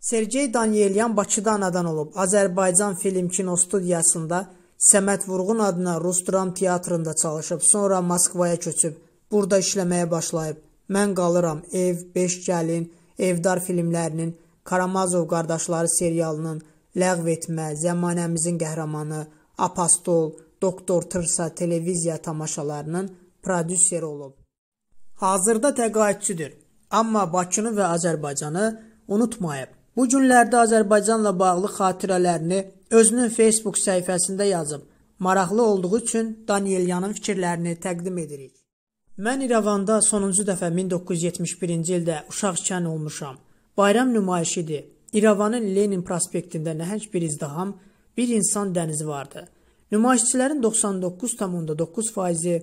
Sergey Danielyan Bakıda anadan olub. Azərbaycan Film Kino Studiyasında Səməd Vurğun adına Rus Dram Teatrında çalışıb. Sonra Moskvaya köçüb. Burada işləməyə başlayıb. Mən qalıram, Ev, Beş gəlin, Evdar filmlərinin, Karamazov qardaşları serialının, Ləğv etmə, Zəmanəmizin qəhrəmanı, Apostol, Doktor Tırsa televiziya tamaşalarının prodüseri olub. Hazırda təqaüdçüdür, amma Bakını və Azərbaycanı unutmayıb. Bu günlərdə Azərbaycanla bağlı xatirələrini özünün Facebook səhifəsində yazıb. Maraqlı olduğu üçün Danielyanın fikirlərini təqdim edirik. Mən İrəvanda sonuncu dəfə 1971-ci ildə uşaq ikən olmuşam. Bayram nümayişi idi. İrəvanın Lenin prospektində nəhəng bir izdiham, bir insan dənizi vardı. Nümayişçilərin 99,9%-i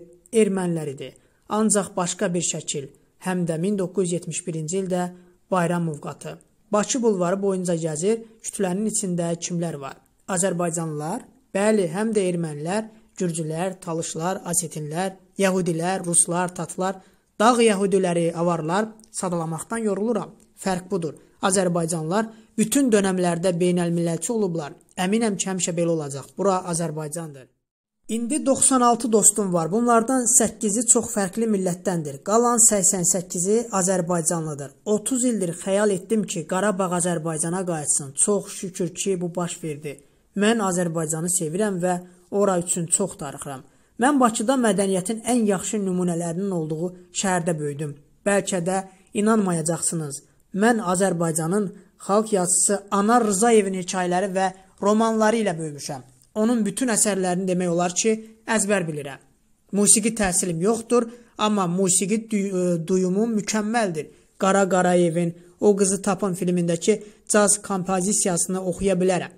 ermənilər idi. Ancaq başqa bir şəkil, həm də 1971-ci ildə bayram ovqatı. Bakı bulvarı boyunca gəzir, kütlənin içində kimlər var? Azərbaycanlılar, bəli, həm də ermənilər, gürcülər, talışlar, asetinlər, yəhudilər, ruslar, tatlar, dağ yəhudiləri, avarlar sadalamaqdan yoruluram. Fərq budur. Azərbaycanlılar bütün dönəmlərdə beynəlmilləçi olublar. Əminəm ki, həmişə belə olacaq. Bura Azərbaycandır. İndi 96 dostum var. Bunlardan 8-i çox fərqli millətdəndir. Qalan 88-i Azərbaycanlıdır. 30 ildir xəyal etdim ki, Qarabağ Azərbaycana qayıtsın. Çox şükür ki, bu baş verdi. Mən Azərbaycanı sevirəm və ora üçün çox darıxıram. Mən Bakıda mədəniyyətin ən yaxşı nümunələrinin olduğu şəhərdə böyüdüm. Bəlkə də inanmayacaqsınız. Mən Azərbaycanın xalq yazısı Anar Rzaevin hekayələri və romanları ilə böyümüşəm onun bütün əsərlərini demək olar ki, əzbər bilirəm. Musiqi təhsilim yoxdur, amma musiqi e, duyumum mükəmməldir. Qara Qarayevin O qızı tapın filmindəki caz kompozisiyasını oxuya bilərəm.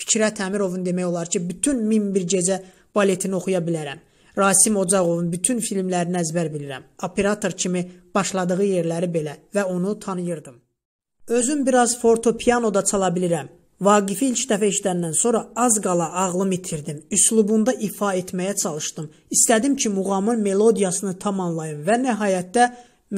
Fikrət Əmirovun demək olar ki, bütün 1001 gecə baletini oxuya bilərəm. Rasim Ocağovun bütün filmlərini əzbər bilirəm. Operator kimi başladığı yerləri belə və onu tanıyırdım. Özüm biraz fortepianoda çala bilirəm. Vaqifi ilk dəfə eşidəndən sonra az qala ağlım itirdim. Üslubunda ifa etməyə çalışdım. İstədim ki, muğamın melodiyasını tam anlayım və nəhayətdə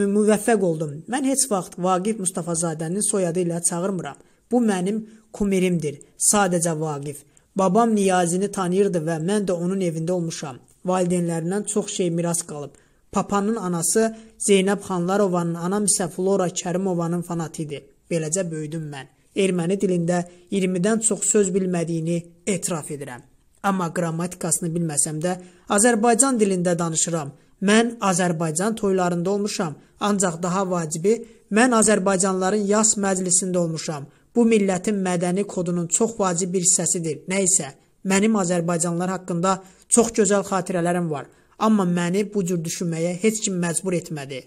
müvəffəq oldum. Mən heç vaxt Vaqif Mustafazadənin soyadı ilə çağırmıram. Bu mənim kumirimdir. Sadəcə Vaqif. Babam Niyazini tanıyırdı və mən də onun evində olmuşam. Valideynlərindən çox şey miras qalıb. Papanın anası Zeynəb Xanlarovanın, anam isə Flora Kərimovanın fanatı idi. Beləcə böyüdüm mən erməni dilində 20-dən çox söz bilmədiyini etiraf edirəm. Amma qrammatikasını bilməsəm də Azərbaycan dilində danışıram. Mən Azərbaycan toylarında olmuşam, ancaq daha vacibi mən Azərbaycanlıların yas məclisində olmuşam. Bu millətin mədəni kodunun çox vacib bir hissəsidir. Nə isə mənim Azərbaycanlılar haqqında çox gözəl xatirələrim var, amma məni bu cür düşünməyə heç kim məcbur etmədi.